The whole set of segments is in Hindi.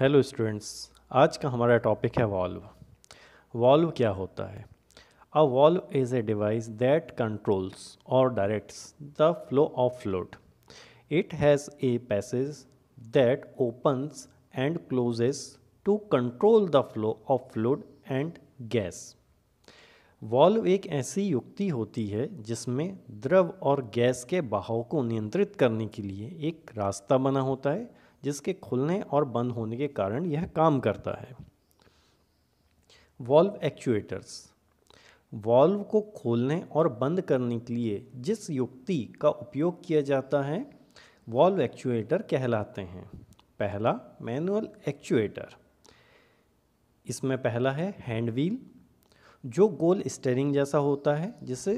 हेलो स्टूडेंट्स आज का हमारा टॉपिक है वॉल्व वॉल्व क्या होता है uh valve is a device that controls और directs the flow of fluid it has a passage that opens and closes to control the flow of fluid and gas valve एक ऐसी युक्ति होती है जिसमें द्रव और गैस के बहाव को नियंत्रित करने के लिए एक रास्ता बना होता है जिसके खुलने और बंद होने के कारण यह काम करता है वॉल्व एक्चुएटर्स वॉल्व को खोलने और बंद करने के लिए जिस युक्ति का उपयोग किया जाता है वॉल्व एक्चुएटर कहलाते हैं पहला मैनुअल एक्चुएटर इसमें पहला है हैंड व्हील जो गोल स्टेरिंग जैसा होता है जिसे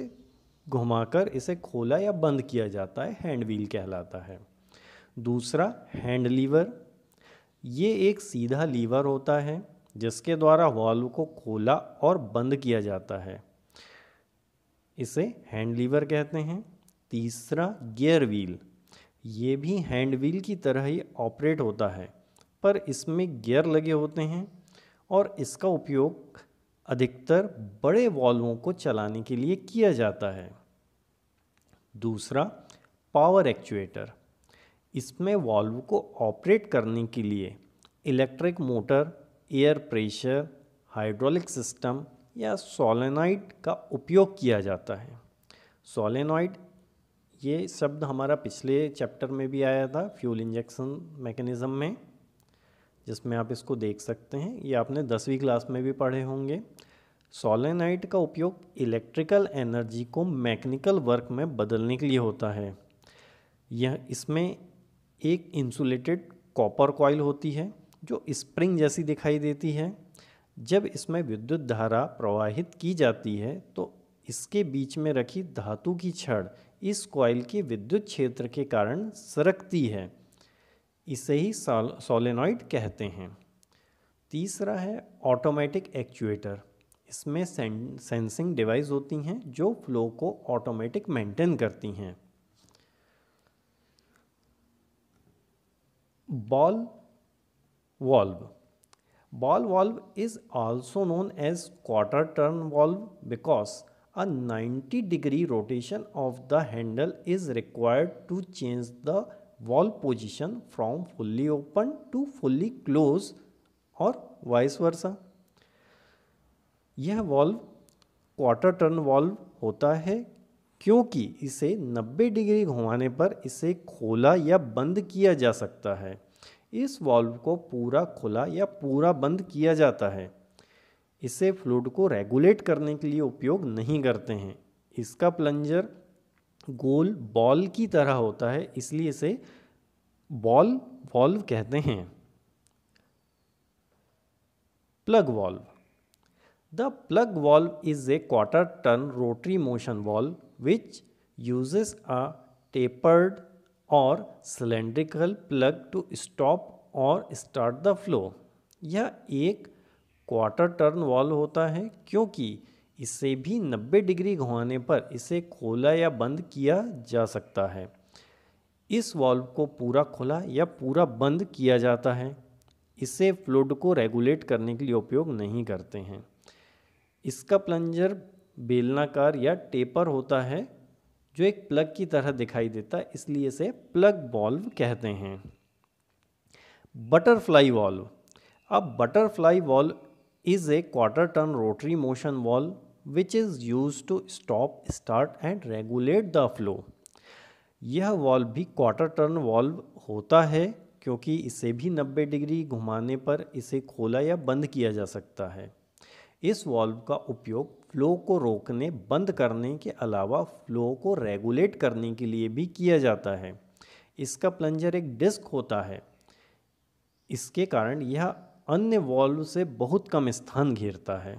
घुमाकर इसे खोला या बंद किया जाता है हैंड व्हील कहलाता है दूसरा हैंड लीवर ये एक सीधा लीवर होता है जिसके द्वारा वाल्व को खोला और बंद किया जाता है इसे हैंड लीवर कहते हैं तीसरा गियर व्हील ये भी हैंड व्हील की तरह ही ऑपरेट होता है पर इसमें गियर लगे होते हैं और इसका उपयोग अधिकतर बड़े वॉल्वों को चलाने के लिए किया जाता है दूसरा पावर एक्चुएटर इसमें वॉल्व को ऑपरेट करने के लिए electric motor air pressure hydraulic system या सोलेनाइड का उपयोग किया जाता है सोलेनाइड ये शब्द हमारा पिछले चैप्टर में भी आया था फ्यूल इंजेक्शन मैकेनिज़्म में जिसमें आप इसको देख सकते हैं ये आपने दसवीं क्लास में भी पढ़े होंगे सोलेनाइट का उपयोग इलेक्ट्रिकल एनर्जी को मैकेनिकल वर्क में बदलने के लिए होता है यह इसमें एक इंसुलेटेड कॉपर कॉयल होती है जो स्प्रिंग जैसी दिखाई देती है जब इसमें विद्युत धारा प्रवाहित की जाती है तो इसके बीच में रखी धातु की छड़ इस कॉयल के विद्युत क्षेत्र के कारण सरकती है इसे ही सोलेनॉइड कहते हैं तीसरा है ऑटोमेटिक एक्चुएटर इसमें सेंसिंग डिवाइस होती हैं जो फ्लो को ऑटोमेटिक मेंटेन करती हैं ball valve ball valve is also known as quarter turn valve because a 90 degree rotation of the handle is required to change the valve position from fully open to fully close और वाइस वर्सा यह वॉल्व क्वार्टर टर्न वॉल्व होता है क्योंकि इसे 90 डिग्री घुमाने पर इसे खोला या बंद किया जा सकता है इस वॉल्व को पूरा खुला या पूरा बंद किया जाता है इसे फ्लूड को रेगुलेट करने के लिए उपयोग नहीं करते हैं इसका प्लंजर गोल बॉल की तरह होता है इसलिए इसे बॉल वॉल्व कहते हैं plug valve the plug valve is a quarter turn rotary motion valve which uses a tapered or cylindrical plug to stop और start the flow यह एक क्वार्टर टर्न वॉल्व होता है क्योंकि इसे भी 90 डिग्री घुमाने पर इसे खोला या बंद किया जा सकता है इस वॉल्व को पूरा खोला या पूरा बंद किया जाता है इसे फ्लोड को रेगुलेट करने के लिए उपयोग नहीं करते हैं इसका प्लंजर बेलनाकार या टेपर होता है जो एक प्लग की तरह दिखाई देता है इसलिए इसे प्लग वॉल्व कहते हैं बटरफ्लाई वॉल्व अब butterfly valve is a quarter turn rotary motion valve which is use to stop start and regulate the flow यह वॉल्व भी क्वार्टर टर्न वॉल्व होता है क्योंकि इसे भी 90 डिग्री घुमाने पर इसे खोला या बंद किया जा सकता है इस वॉल्व का उपयोग फ्लो को रोकने बंद करने के अलावा फ्लो को रेगुलेट करने के लिए भी किया जाता है इसका प्लंजर एक डिस्क होता है इसके कारण यह अन्य वॉल्व से बहुत कम स्थान घेरता है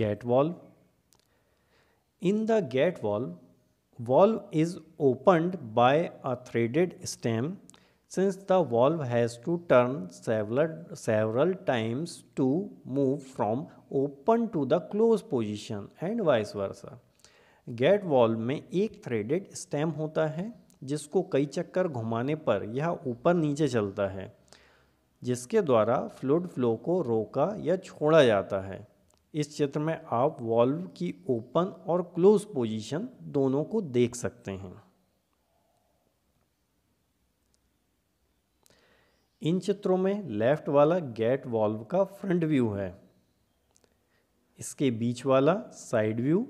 gate valve in the gate valve valve is opened by a threaded stem since the valve has to turn several, several times to move from open to the closed position and vice versa. Gate valve में एक थ्रेडेड स्टेम होता है जिसको कई चक्कर घुमाने पर यह ऊपर नीचे चलता है जिसके द्वारा फ्लूड फ्लो को रोका या छोड़ा जाता है इस चित्र में आप वॉल्व की ओपन और क्लोज पोजीशन दोनों को देख सकते हैं इन चित्रों में लेफ्ट वाला गेट वॉल्व का फ्रंट व्यू है इसके बीच वाला साइड व्यू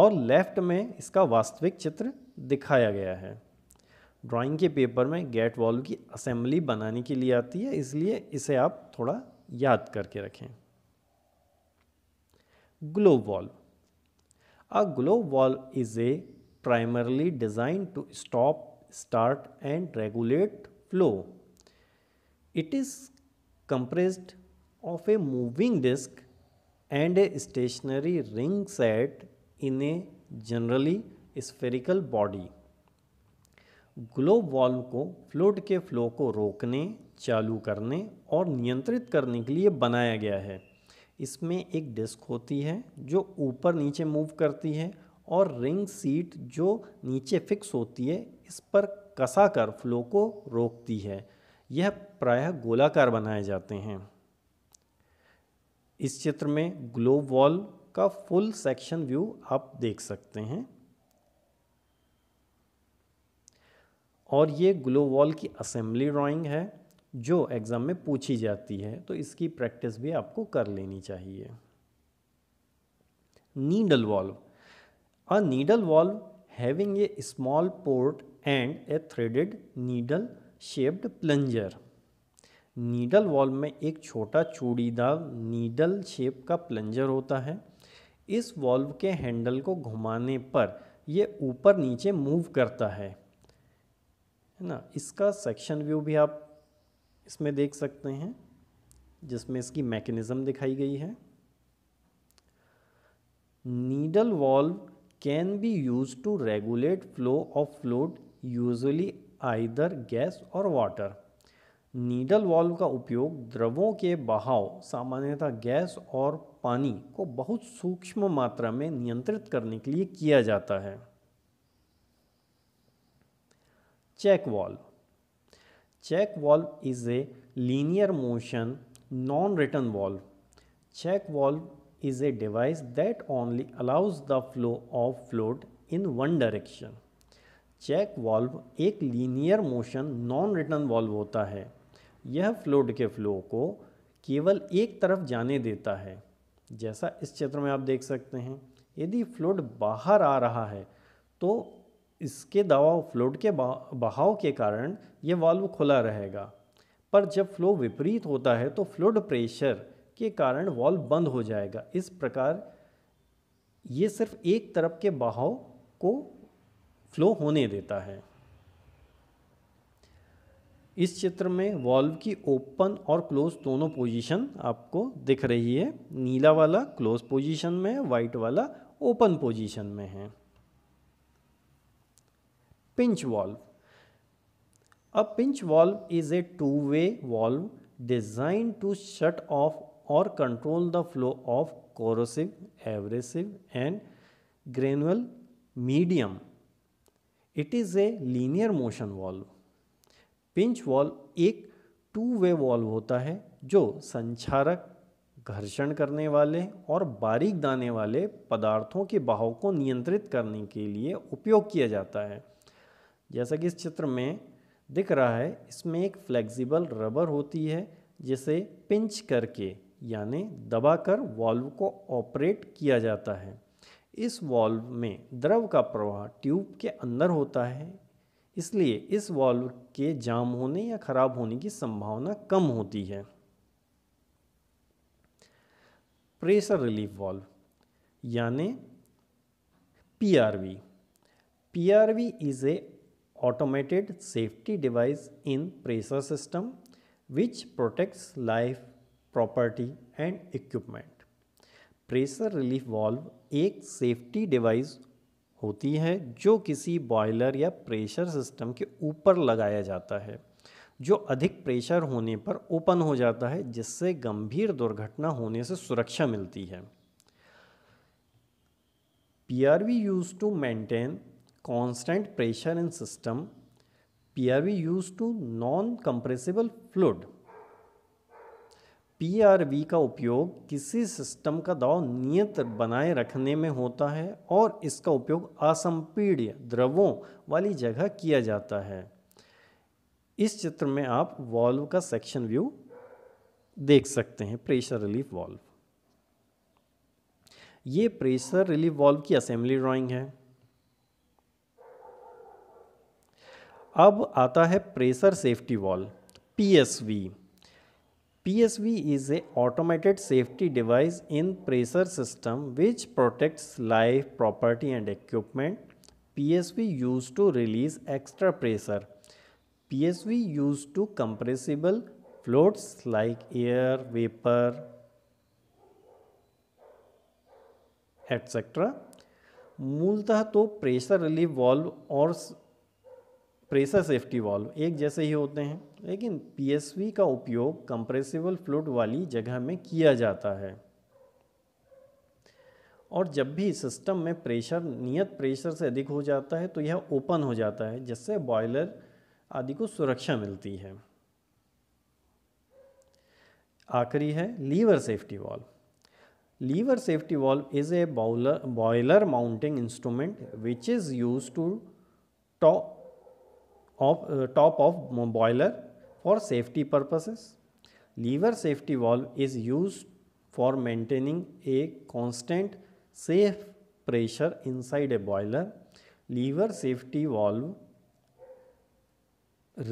और लेफ्ट में इसका वास्तविक चित्र दिखाया गया है ड्राइंग के पेपर में गेट वॉल्व की असेंबली बनाने के लिए आती है इसलिए इसे आप थोड़ा याद करके रखें globe valve a globe valve is a primarily design to stop start and regulate flow It is comprised of a moving disc and a stationary ring set in a generally spherical body. Globe valve को फ्लूड के फ्लो को रोकने चालू करने और नियंत्रित करने के लिए बनाया गया है इसमें एक डिस्क होती है जो ऊपर नीचे मूव करती है और रिंग सीट जो नीचे फिक्स होती है इस पर कसा कर फ्लो को रोकती है यह प्रायः गोलाकार बनाए जाते हैं इस चित्र में ग्लोब वॉल का फुल सेक्शन व्यू आप देख सकते हैं और ये ग्लो वॉल की असेंबली ड्राइंग है जो एग्ज़ाम में पूछी जाती है तो इसकी प्रैक्टिस भी आपको कर लेनी चाहिए needle valve a needle valve having a small port and a threaded needle shaped plunger needle valve में एक छोटा चूड़ीदार नीडल शेप का प्लंजर होता है इस वॉल्व के हैंडल को घुमाने पर यह ऊपर नीचे मूव करता है है ना इसका सेक्शन व्यू भी आप इसमें देख सकते हैं जिसमें इसकी मैकेनिज़्म दिखाई गई है needle valve can be use to regulate flow of fluid usually either gas और वाटर नीडल वॉल्व का उपयोग द्रवों के बहाव सामान्यतः गैस और पानी को बहुत सूक्ष्म मात्रा में नियंत्रित करने के लिए किया जाता है check valve check valve is a linear motion non return valve check valve is a device that only allows the flow of fluid in one direction check valve एक linear motion non return valve होता है यह फ्लोड के फ्लो को केवल एक तरफ जाने देता है जैसा इस चित्र में आप देख सकते हैं यदि फ्लूड बाहर आ रहा है तो इसके दबाव फ्लोड के बहाव के कारण ये वाल्व खुला रहेगा पर जब फ्लो विपरीत होता है तो फ्लोड प्रेशर के कारण वाल्व बंद हो जाएगा इस प्रकार ये सिर्फ एक तरफ के बहाव को फ्लो होने देता है इस चित्र में वॉल्व की ओपन और क्लोज दोनों पोजीशन आपको दिख रही है नीला वाला क्लोज पोजीशन में है वाइट वाला ओपन पोजीशन में है पिंच वॉल्व अब pinch valve is a two way valve design to shut off और control the flow of corrosive abrasive and granular medium it is a linear motion valve pinch valve एक टू वे वॉल्व होता है जो संचारक घर्षण करने वाले और बारीक दाने वाले पदार्थों के बहाव को नियंत्रित करने के लिए उपयोग किया जाता है जैसा कि इस चित्र में दिख रहा है इसमें एक फ्लेक्सिबल रबर होती है जिसे पिंच करके यानी दबाकर वॉल्व को ऑपरेट किया जाता है इस वॉल्व में द्रव का प्रवाह ट्यूब के अंदर होता है इसलिए इस वॉल्व के जाम होने या खराब होने की संभावना कम होती है प्रेशर रिलीफ वॉल्व यानी PRV PRV is a automated safety device in pressure system which protects life property and equipment pressure relief valve एक सेफ्टी डिवाइस होती है जो किसी बॉयलर या प्रेशर सिस्टम के ऊपर लगाया जाता है जो अधिक प्रेशर होने पर ओपन हो जाता है जिससे गंभीर दुर्घटना होने से सुरक्षा मिलती है P R V use to maintain constant pressure in system P R V use to non compressible fluid V का उपयोग किसी सिस्टम का दबाव नियत बनाए रखने में होता है और इसका उपयोग असंपीड्य द्रवों वाली जगह किया जाता है इस चित्र में आप वॉल्व का सेक्शन व्यू देख सकते हैं प्रेशर रिलीफ वॉल्व ये प्रेशर रिलीफ वॉल्व की असेंबली ड्राइंग है अब आता है pressure safety valve PSV PSV is a automated safety device in pressure system which protects life, property and equipment. PSV used to release extra pressure. PSV used to compressible floats like air, vapor, etc. मूलतः तो प्रेशर रिलीफ वॉल्व और प्रेशर सेफ्टी वॉल्व एक जैसे ही होते हैं लेकिन पीएसवी का उपयोग कंप्रेसिबल फ्लूड वाली जगह में किया जाता है और जब भी सिस्टम में प्रेशर नियत प्रेशर से अधिक हो जाता है तो यह ओपन हो जाता है जिससे बॉयलर आदि को सुरक्षा मिलती है आखिरी है lever safety valve lever safety valve is a boiler boiler mounting instrument which is use to top off top off boiler for safety purposes. Lever safety valve is used for maintaining a constant safe pressure inside a boiler. Lever safety valve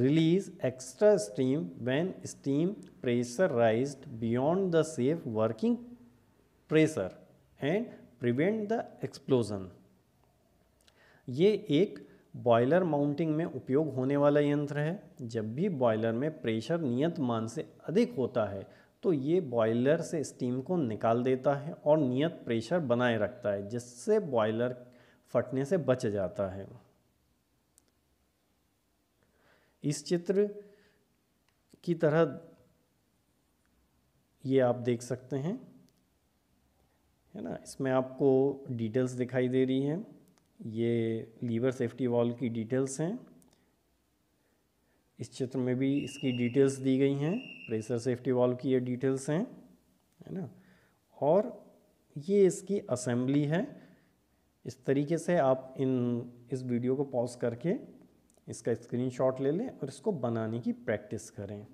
release extra steam when steam pressure raised beyond the safe working pressure and prevent the explosion. ये एक बॉयलर माउंटिंग में उपयोग होने वाला यंत्र है जब भी बॉयलर में प्रेशर नियत मान से अधिक होता है तो ये बॉयलर से स्टीम को निकाल देता है और नियत प्रेशर बनाए रखता है जिससे बॉयलर फटने से बच जाता है इस चित्र की तरह ये आप देख सकते हैं है ना इसमें आपको डिटेल्स दिखाई दे रही हैं ये लीवर सेफ्टी वॉल की डिटेल्स हैं इस चित्र में भी इसकी डिटेल्स दी गई हैं प्रेशर सेफ्टी वॉल की ये डिटेल्स हैं है ना और ये इसकी असेंबली है इस तरीके से आप इन इस वीडियो को पॉज करके इसका स्क्रीनशॉट ले लें और इसको बनाने की प्रैक्टिस करें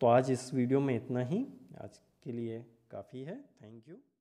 तो आज इस वीडियो में इतना ही आज के लिए काफ़ी है थैंक यू